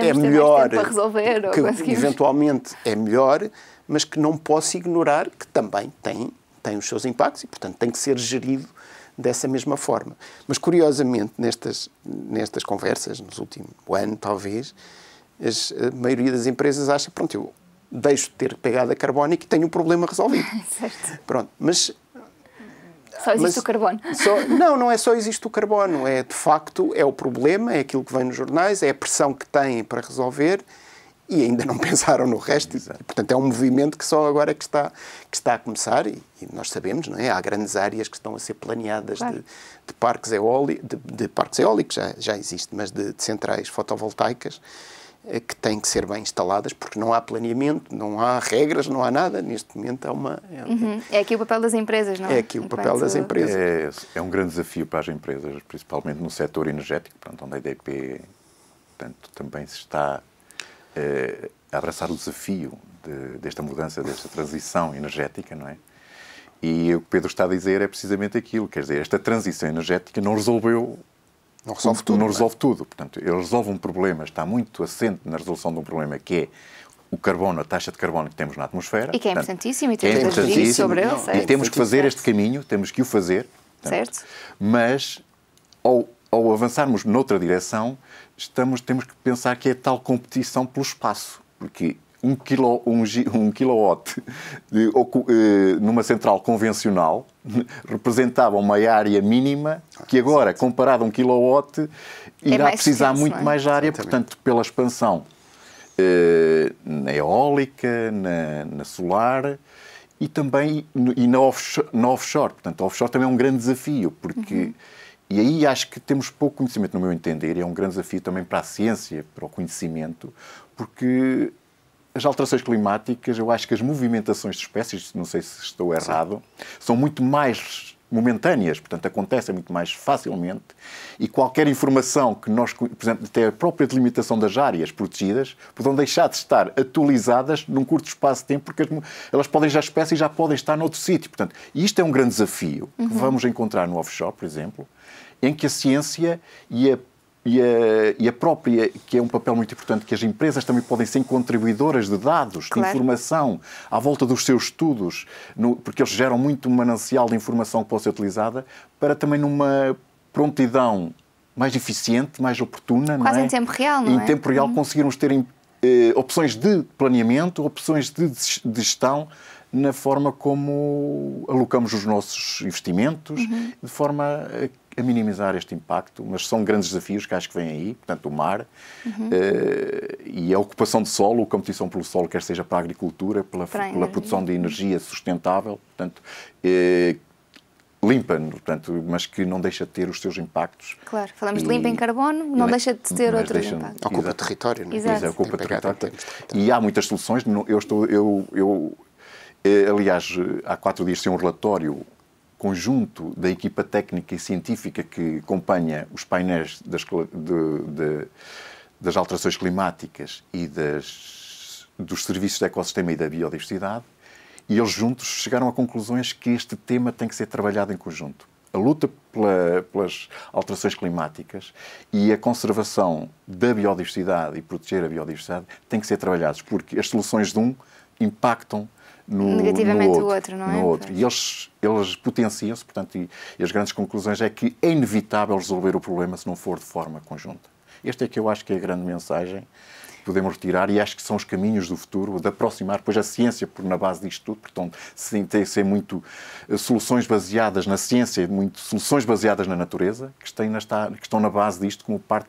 é melhor, resolver, que eventualmente é melhor, mas que não posso ignorar que também tem, tem os seus impactos e, portanto, tem que ser gerido dessa mesma forma. Mas, curiosamente, nestas, nestas conversas, nos últimos ano, talvez, as, a maioria das empresas acha, pronto, eu deixo de ter pegada carbónica e tenho o um problema resolvido. certo. Pronto, mas... Só existe mas, o carbono. Só, não, não é só existe o carbono, é de facto, é o problema, é aquilo que vem nos jornais, é a pressão que têm para resolver e ainda não pensaram no resto. portanto, é um movimento que só agora que está, que está a começar e, e nós sabemos, não é? Há grandes áreas que estão a ser planeadas claro. de, de, parques eólicos, de, de, parques eólicos já, já existe, mas de, de centrais fotovoltaicas eh, que têm que ser bem instaladas, porque não há planeamento, não há regras, não há nada. Neste momento é uma. É, uhum. é aqui o papel das empresas, não é? É aqui o Enquanto... papel das empresas. É, é, um grande desafio para as empresas, principalmente no setor energético, pronto, onde a EDP portanto, também se está eh, a abraçar o desafio de, desta mudança, desta transição energética, não é? E o que o Pedro está a dizer é precisamente aquilo, quer dizer, esta transição energética não resolveu não resolve tudo. Não é? resolve tudo. Portanto, ele resolve um problema, está muito assente na resolução de um problema que é o carbono, a taxa de carbono que temos na atmosfera. E que é portanto, importantíssimo, e temos é importantíssimo, sobre ele. Não, e temos que fazer este caminho, temos que o fazer. Portanto, certo. Mas, ao, ao avançarmos noutra direção, estamos, temos que pensar que é tal competição pelo espaço, porque um, um, um quilowatt de, uh, numa central convencional representava uma área mínima que ah, agora, comparado a um quilowatt, é irá é precisar muito é? mais área, Exatamente. portanto, pela expansão uh, na eólica, na, na, solar e também no, e na, offshore, na offshore. Portanto, offshore também é um grande desafio, porque... Uhum. E aí acho que temos pouco conhecimento, no meu entender, e é um grande desafio também para a ciência, para o conhecimento, porque as alterações climáticas, eu acho que as movimentações de espécies, não sei se estou errado, Sim. são muito mais momentâneas, portanto acontecem muito mais facilmente e qualquer informação que nós, por exemplo, até a própria delimitação das áreas protegidas, poderão deixar de estar atualizadas num curto espaço de tempo porque elas podem já espécies já podem estar noutro sítio, portanto, e isto é um grande desafio que uhum. vamos encontrar no offshore, por exemplo, em que a ciência e a e a, e a, própria, que é um papel muito importante, que as empresas também podem ser contribuidoras de dados, claro. de informação, à volta dos seus estudos, no, porque eles geram muito manancial de informação que pode ser utilizada, para também numa prontidão mais eficiente, mais oportuna, Quase é? em tempo real, não em é? Em tempo real hum. conseguirmos ter eh, opções de planeamento, opções de, de gestão na forma como alocamos os nossos investimentos, uhum. de forma a minimizar este impacto, mas são grandes desafios que acho que vêm aí, portanto, o mar uhum. uh, e a ocupação de solo, a competição pelo solo, quer seja para a agricultura, pela, para pela produção de energia sustentável, portanto, uh, eh, limpa, portanto, mas que não deixa de ter os seus impactos. Claro, falamos e... de limpa em carbono, não, deixa de ter outros impactos. Ocupa Exato. território, não é? Exato. Exato. É, ocupa território. E há muitas soluções, eu estou, eu, eu, eh, aliás, há quatro dias tem um relatório conjunto da equipa técnica e científica que acompanha os painéis das, de, de, das alterações climáticas e das, dos serviços de ecossistema e da biodiversidade, e eles juntos chegaram a conclusões que este tema tem que ser trabalhado em conjunto. A luta pela, pelas alterações climáticas e a conservação da biodiversidade e proteger a biodiversidade têm que ser trabalhados, porque as soluções de um impactam no, Negativamente no outro, o outro, não é? No outro. E eles, eles potenciam-se, portanto, e, e as grandes conclusões é que é inevitável resolver o problema se não for de forma conjunta. Esta é que eu acho que é a grande mensagem podemos retirar e acho que são os caminhos do futuro, de aproximar depois a ciência por na base disto tudo, portanto, sem ter ser muito eh, soluções baseadas na ciência, muito soluções baseadas na natureza, que, na, que estão na base disto como parte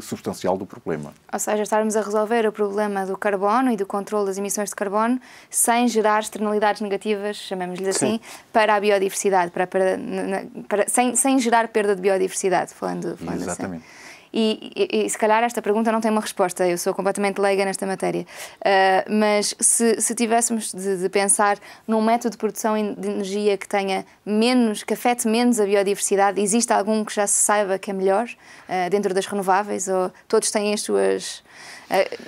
substancial do problema. Ou seja, estarmos a resolver o problema do carbono e do controle das emissões de carbono sem gerar externalidades negativas, chamemos-lhe assim, Sim. para a biodiversidade, para, para, para, sem, sem gerar perda de biodiversidade, falando, falando assim. Exatamente. assim. E, e, e, se calhar esta pergunta não tem uma resposta, eu sou completamente leiga nesta matéria. Uh, mas se, se tivéssemos de, de, pensar num método de produção de energia que tenha menos, que afete menos a biodiversidade, existe algum que já se saiba que é melhor uh, dentro das renováveis? Ou todos têm as suas. Uh,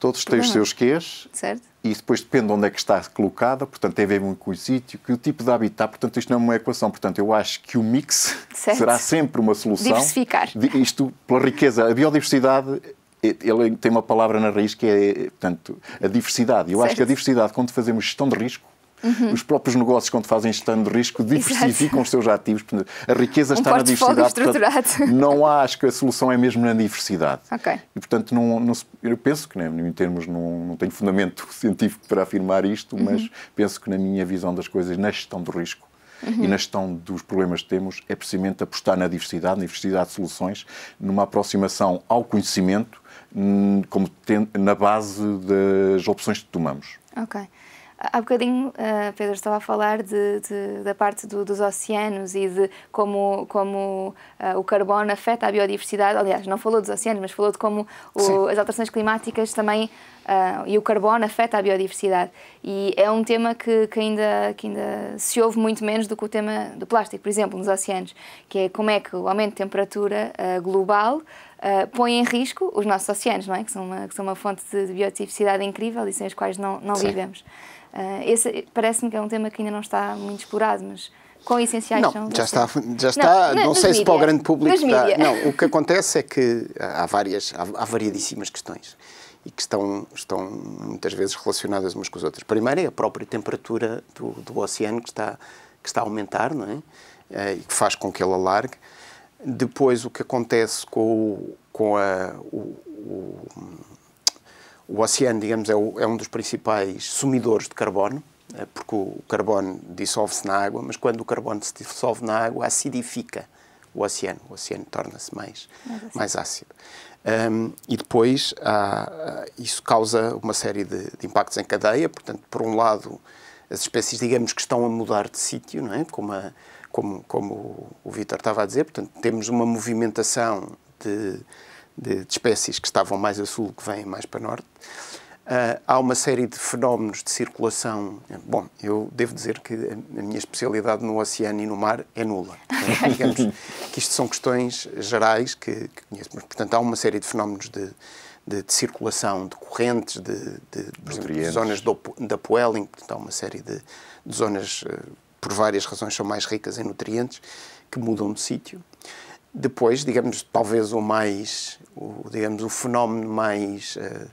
todos têm os seus quês. Certo e depois depende de onde é que está colocada, portanto tem é a ver muito com o sítio, que o tipo de habitat, portanto isto não é uma equação, portanto eu acho que o mix certo. será sempre uma solução. Diversificar. isto pela riqueza, a biodiversidade ele tem uma palavra na raiz que é, portanto, a diversidade. Eu certo. acho que a diversidade, quando fazemos gestão de risco, Uhum. Os próprios negócios, quando fazem gestão de risco, diversificam Exato. os seus ativos. A riqueza um está na diversidade. Portanto, não há, acho que a solução é mesmo na diversidade. Okay. E, portanto, não, não, eu penso que, né, em termos, não, não tenho fundamento científico para afirmar isto, uhum. mas penso que, na minha visão das coisas, na gestão do risco, Uhum. e na gestão dos problemas que temos é precisamente apostar na diversidade, na diversidade de soluções, numa aproximação ao conhecimento hum, como na base das opções que tomamos. Ok. Há bocadinho, uh, Pedro estava a falar de, de da parte do, dos oceanos e de como, como uh, o carbono afeta a biodiversidade. Aliás, não falou dos oceanos, mas falou de como o, as alterações climáticas também Uh, e o carbono afeta a biodiversidade. E é um tema que, que, ainda, que ainda se ouve muito menos do que o tema do plástico, por exemplo, nos oceanos, que é como é que o aumento de temperatura uh, global uh, põe em risco os nossos oceanos, não é? que, são uma, que são uma fonte de, biodiversidade incrível e sem as quais não, não vivemos. esse parece-me que é um tema que ainda não está muito explorado, mas com essenciais não, são já está já está não, não sei mídia, se para o grande público está, não o que acontece é que há várias há, há variedíssimas questões e que estão, estão muitas vezes relacionadas umas com as outras. Primeiro é a própria temperatura do, do oceano que está, que está a aumentar, não é? Eh, e que faz com que ele alargue. Depois, o que acontece com, com a, o, o, o, oceano, digamos, é, o, é, um dos principais sumidores de carbono, eh, porque o carbono dissolve-se na água, mas quando o carbono se dissolve na água, acidifica o oceano. O oceano torna-se mais, mais ácido. mais ácido. Um, e depois há, isso causa uma série de, de, impactos em cadeia. Portanto, por um lado, as espécies, digamos, que estão a mudar de sítio, não é? como, a, como, como o Vítor estava a dizer. Portanto, temos uma movimentação de, de, de espécies que estavam mais a sul que vêm mais para norte. Uh, há uma série de fenómenos de circulação. Bom, eu devo dizer que a minha especialidade no oceano e no mar é nula. Então, digamos que isto são questões gerais que, que, conheço, mas, portanto, há uma série de fenómenos de, de, de circulação de correntes, de, de, por exemplo, de zonas do, de upwelling, portanto, há uma série de, zonas, ah, por várias razões, são mais ricas em nutrientes, que mudam de sítio. Depois, digamos, talvez o mais, o, digamos, o fenómeno mais. Uh,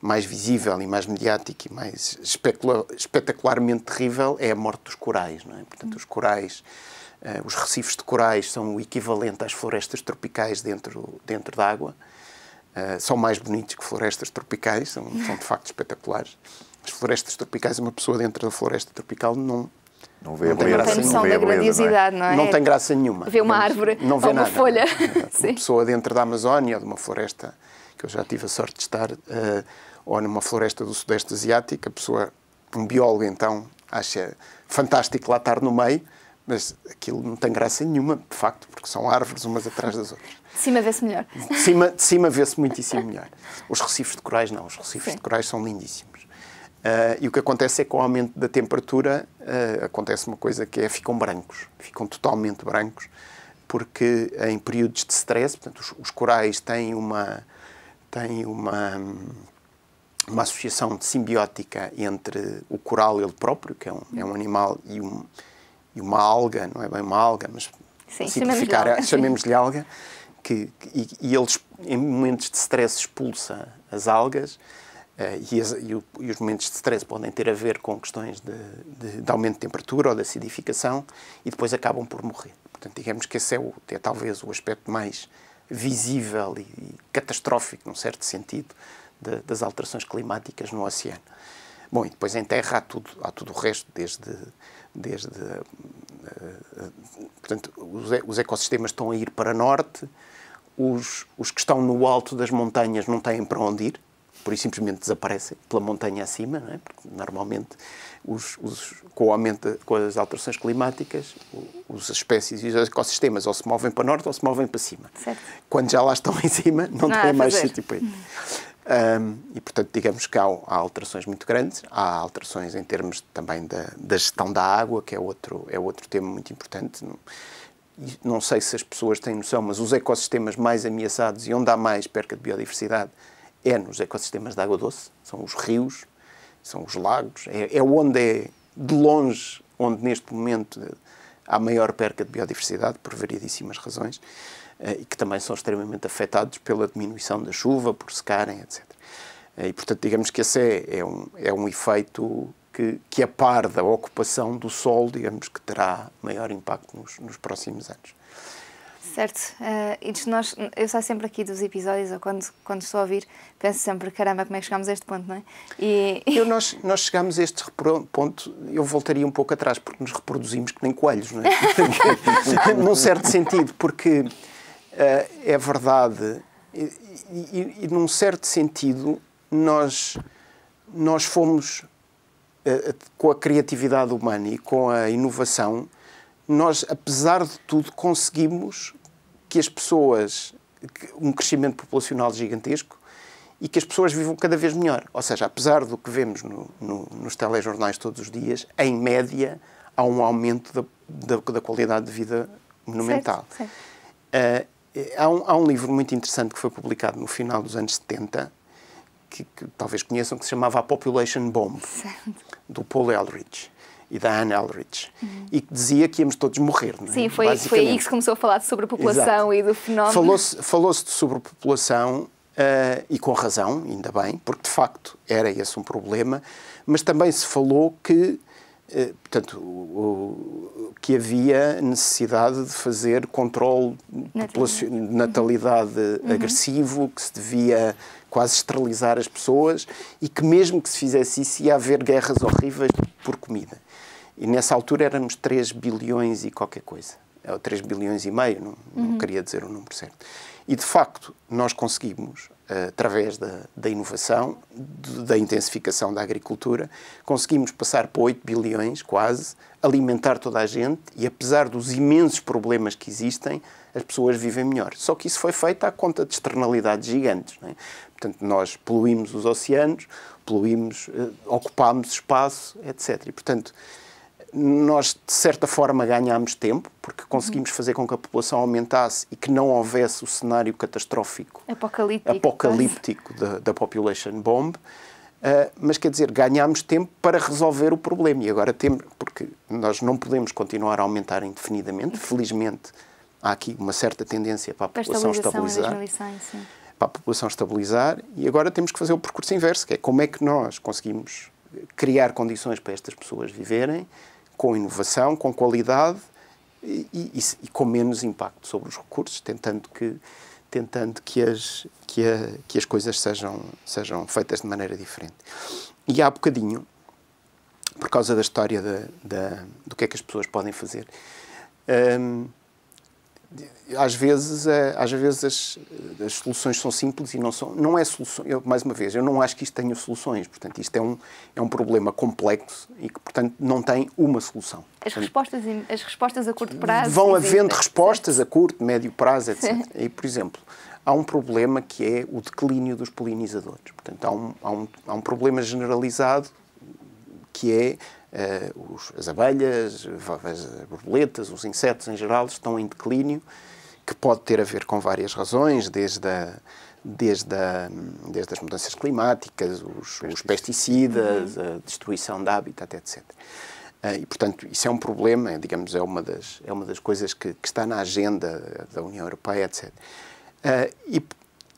mais visível e mais mediático e mais espetacularmente terrível é a morte dos corais, não é? Portanto, os corais, uh, os recifes de corais são o equivalente às florestas tropicais dentro, dentro da água. Uh, são mais bonitos que florestas tropicais, são, são de facto espetaculares. As florestas tropicais, uma pessoa dentro da floresta tropical não, não vê não tem beleza. Tem noção não da grandiosidade, não é? Não, é? não tem graça nenhuma. Vê uma árvore não vê ou uma nada. folha. uma pessoa dentro da Amazónia ou de uma floresta que eu já tive a sorte de estar, uh, ou numa floresta do Sudeste Asiático, a pessoa, um biólogo então, acha fantástico lá estar no meio, mas aquilo não tem graça nenhuma, de facto, porque são árvores umas atrás das outras. De cima vê-se melhor. De cima, cima vê-se muitíssimo melhor. Os recifes de corais não, os recifes Sim. de corais são lindíssimos. Uh, e o que acontece é que com o aumento da temperatura uh, acontece uma coisa que é ficam brancos, ficam totalmente brancos, porque em períodos de stress, portanto, os, os corais têm uma, tem uma, uma associação simbiótica entre o coral ele próprio, que é um, é um animal, e, um, e uma alga, não é bem uma alga, mas simplificar, chamemos-lhe alga, que, e, e eles em momentos de stress expulsa as algas, Uh, e, as, e, o, e, os momentos de stress podem ter a ver com questões de, de, de, aumento de temperatura ou de acidificação e depois acabam por morrer. Portanto, digamos que esse é, o, é talvez o aspecto mais visível e catastrófico, num certo sentido, de, das alterações climáticas no oceano. Bom, e depois em terra há tudo, há tudo o resto, desde. desde eh, eh, portanto, os, ecossistemas estão a ir para norte, os, os que estão no alto das montanhas não têm para onde ir, por isso simplesmente desaparecem pela montanha acima, é? porque normalmente, os, os, com, o aumento com as alterações climáticas, os, as espécies e os ecossistemas ou se movem para norte ou se movem para cima. Certo. Quando já lá estão em cima, não, não têm mais sítio para ir. Um, e, portanto, digamos que há, há, alterações muito grandes, há alterações em termos também da, da, gestão da água, que é outro, é outro tema muito importante. Não, não sei se as pessoas têm noção, mas os ecossistemas mais ameaçados e onde há mais perca de biodiversidade é nos ecossistemas de água doce, são os rios, são os lagos, é, é onde é, de longe, onde neste momento há maior perca de biodiversidade, por variedíssimas razões, eh, e que também são extremamente afetados pela diminuição da chuva, por secarem, etc. Eh, e, portanto, digamos que esse é, é, um, é um efeito que, que, a par da ocupação do solo, digamos que terá maior impacto nos, nos próximos anos. Certo, uh, e nós, eu saio sempre aqui dos episódios, ou quando, quando estou a ouvir, penso sempre, caramba, como é que chegámos a este ponto, não é? E... Eu, nós, nós chegámos a este ponto, eu voltaria um pouco atrás, porque nos reproduzimos que nem coelhos, não é? Num certo sentido, porque uh, é verdade, e, e, e, num certo sentido, nós, nós fomos, uh, com a criatividade humana e com a inovação, nós, apesar de tudo, conseguimos que as pessoas, um crescimento populacional gigantesco, e que as pessoas vivam cada vez melhor. Ou seja, apesar do que vemos no, no, nos telejornais todos os dias, em média há um aumento da, da, da qualidade de vida monumental. Certo, certo. Uh, há, um, há, um, livro muito interessante que foi publicado no final dos anos 70, que, que talvez conheçam, que se chamava A Population Bomb, certo. do Paul Eldridge e da Anne Elridge, uhum. e que dizia que íamos todos morrer. Não é? Sim, foi, foi aí que se começou a falar sobre a população Exato. e do fenómeno. Falou-se falou de sobrepopulação Uh, eh, e com razão, ainda bem, porque de facto era esse um problema, mas também se falou que, uh, portanto, o, o, que havia necessidade de fazer controle de natalidade uhum. agressivo, que se devia quase esterilizar as pessoas e que mesmo que se fizesse isso ia haver guerras horríveis por comida. E nessa altura éramos 3 bilhões e qualquer coisa. 3 é, bilhões e meio, não, não uhum. queria dizer o número certo. E, de facto, nós conseguimos, eh, através da, da inovação, de, da intensificação da agricultura, conseguimos passar para 8 bilhões, quase, alimentar toda a gente e, apesar dos imensos problemas que existem, as pessoas vivem melhor. Só que isso foi feito à conta de externalidades gigantes. É? Portanto, nós poluímos os oceanos, poluímos, eh, ocupámos espaço, etc. E, portanto, nós, de certa forma, ganhámos tempo, porque uhum. conseguimos fazer com que a população aumentasse e que não houvesse o cenário catastrófico apocalíptico, apocalíptico da, da, population bomb. Uh, mas quer dizer, ganhámos tempo para resolver o problema e agora temos, porque nós não podemos continuar a aumentar indefinidamente. Felizmente, há aqui uma certa tendência para a população estabilizar. Para a população estabilizar, e agora temos que fazer o percurso inverso, que é como é que nós conseguimos criar condições para estas pessoas viverem, com inovação, com qualidade e, e, e, com menos impacto sobre os recursos, tentando que tentando que as que, a, que as coisas sejam sejam feitas de maneira diferente. E há bocadinho, por causa da história da, do que é que as pessoas podem fazer, hum, às vezes, é, às vezes as, as, soluções são simples e não são. Não é solução. Eu, mais uma vez, eu não acho que isto tenha soluções. Portanto, isto é um, é um problema complexo e que, portanto, não tem uma solução. As portanto, respostas, as respostas a curto prazo. Vão havendo existe. respostas a curto, médio prazo, etc. E, por exemplo, há um problema que é o declínio dos polinizadores. Portanto, há um, há um, há um problema generalizado que é uh, os, as abelhas, as borboletas, os insetos em geral estão em declínio, que pode ter a ver com várias razões, desde a, desde, a, desde as mudanças climáticas, os, os pesticidas, uhum. a destruição de hábitat, etc. Uh, eh, e, portanto, isso é um problema, é, digamos, é uma das, é uma das coisas que, que está na agenda da União Europeia, etc. Uh, eh, e,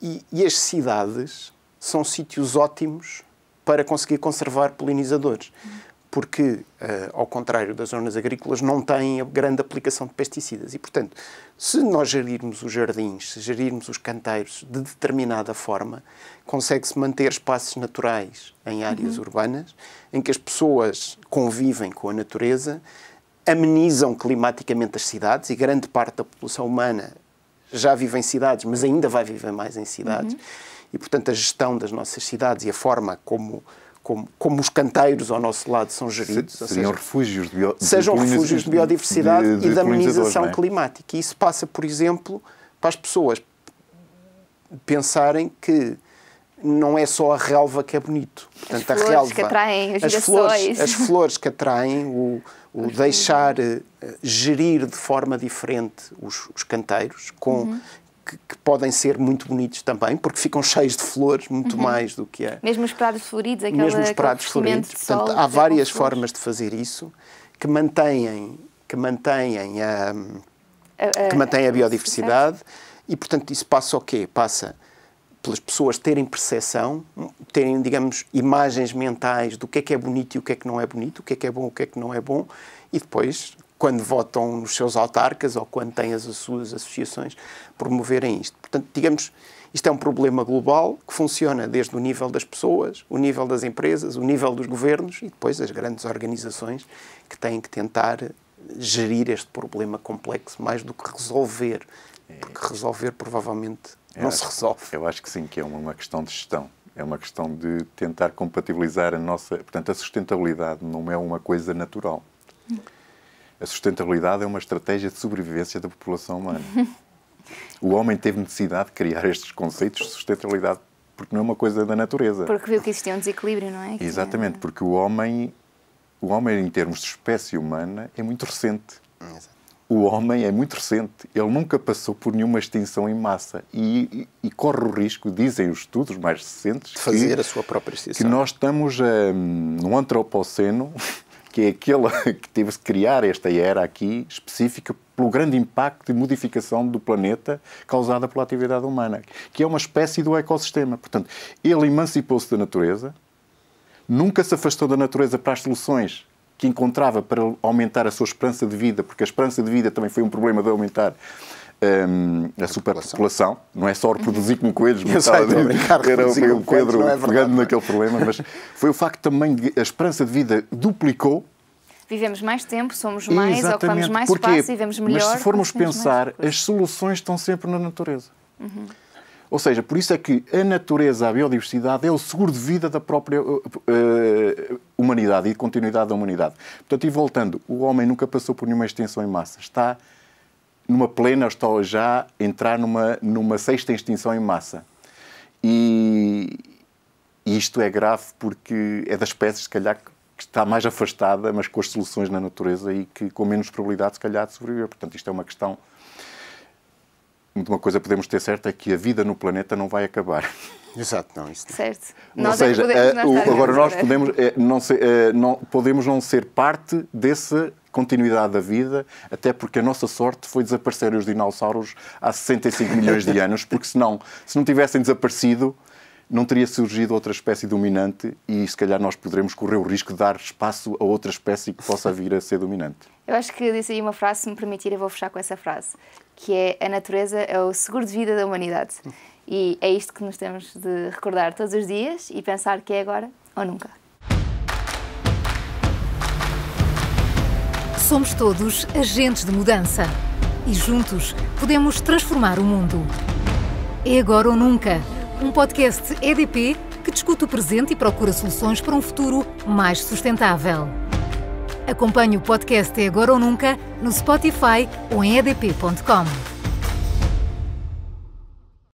e, e, as cidades são sítios ótimos para conseguir conservar polinizadores. Uhum porque, eh, ao contrário das zonas agrícolas, não têm grande aplicação de pesticidas. E, portanto, se nós gerirmos os jardins, se gerirmos os canteiros de determinada forma, consegue-se manter espaços naturais em áreas uhum. urbanas, em que as pessoas convivem com a natureza, amenizam climaticamente as cidades e grande parte da população humana já vive em cidades, mas ainda vai viver mais em cidades. Uhum. E, portanto, a gestão das nossas cidades e a forma como como, como os canteiros ao nosso lado são geridos. Se, seja, refúgios de bio, Sejam refúgios de biodiversidade de, de, e da amenização é? climática. E isso passa, por exemplo, para as pessoas pensarem que não é só a relva que é bonito. Portanto, as a relva, que atraem as flores, as flores que atraem o, o deixar eh, gerir de forma diferente os, os canteiros, com, uhum que, que, podem ser muito bonitos também, porque ficam cheios de flores, muito uhum. mais do que é. Mesmo os prados floridos, aquela, Mesmo os prados floridos. Portanto, há é várias formas de fazer isso que mantêm, que mantêm, a, a que mantêm a, a biodiversidade e, portanto, isso passa o quê? Passa pelas pessoas terem percepção, terem, digamos, imagens mentais do que é que é bonito e o que é que não é bonito, o que é que é bom, o que é que não é bom, e depois quando votam nos seus autarcas ou quando têm as, suas associações promoverem isto. Portanto, digamos, isto é um problema global que funciona desde o nível das pessoas, o nível das empresas, o nível dos governos e depois as grandes organizações que têm que tentar gerir este problema complexo mais do que resolver, porque resolver provavelmente eu não acho, se resolve. Eu acho que sim, que é uma, uma questão de gestão. É uma questão de tentar compatibilizar a nossa. Portanto, a sustentabilidade não é uma coisa natural. Hum a sustentabilidade é uma estratégia de sobrevivência da população humana. o homem teve necessidade de criar estes conceitos de sustentabilidade porque não é uma coisa da natureza. Porque viu que existia um desequilíbrio, não é? Que Exatamente, é... porque o homem, o homem em termos de espécie humana é muito recente. Exato. O homem é muito recente, ele nunca passou por nenhuma extinção em massa e, e, e corre o risco, dizem os estudos mais recentes, de fazer que, a sua própria extinção. Que nós estamos um, antropoceno que é aquela que teve se criar esta era aqui específica pelo grande impacto e modificação do planeta causada pela atividade humana, que é uma espécie do ecossistema. Portanto, ele emancipou-se da natureza, nunca se afastou da natureza para as soluções que encontrava para aumentar a sua esperança de vida, porque a esperança de vida também foi um problema de aumentar um, ehm, a superpopulação, não é só uhum. reproduzir como coelhos, mas estava a dizer, era o Pedro é pegando naquele problema, mas foi o facto também de a esperança de vida duplicou. Vivemos mais tempo, somos mais, Exatamente. ocupamos mais Porquê? espaço, vivemos melhor. Mas se formos pensar, as soluções estão sempre na natureza. Uhum. Ou seja, por isso é que a natureza, a biodiversidade, é o seguro de vida da própria uh, uh humanidade e continuidade da humanidade. Portanto, e voltando, o homem nunca passou por nenhuma extensão em massa. Está numa plena estou já a entrar numa, numa sexta extinção em massa. E, e isto é grave porque é das espécies, se calhar, que está mais afastada, mas com as soluções na natureza e que com menos probabilidade, se calhar, de sobreviver. Portanto, isto é uma questão de uma coisa podemos ter certa é que a vida no planeta não vai acabar. Exato, não, isso não. Certo. Ou é seja, é o, agora nós podemos, é, não, ser, é, eh, não, podemos não ser parte dessa continuidade da vida, até porque a nossa sorte foi desaparecer os dinossauros há 65 milhões de anos, porque senão, se não tivessem desaparecido, não teria surgido outra espécie dominante e se calhar nós poderemos correr o risco de dar espaço a outra espécie que possa vir a ser dominante. Eu acho que disse aí uma frase, se me permitir, eu vou fechar com essa frase, que é a natureza é o seguro de vida da humanidade. E é isto que nos temos de recordar todos os dias e pensar que é agora ou nunca. Somos todos agentes de mudança e juntos podemos transformar o mundo. É agora ou nunca um podcast EDP que discute o presente e procura soluções para um futuro mais sustentável. Acompanhe o podcast É Agora ou Nunca no Spotify ou em edp.com.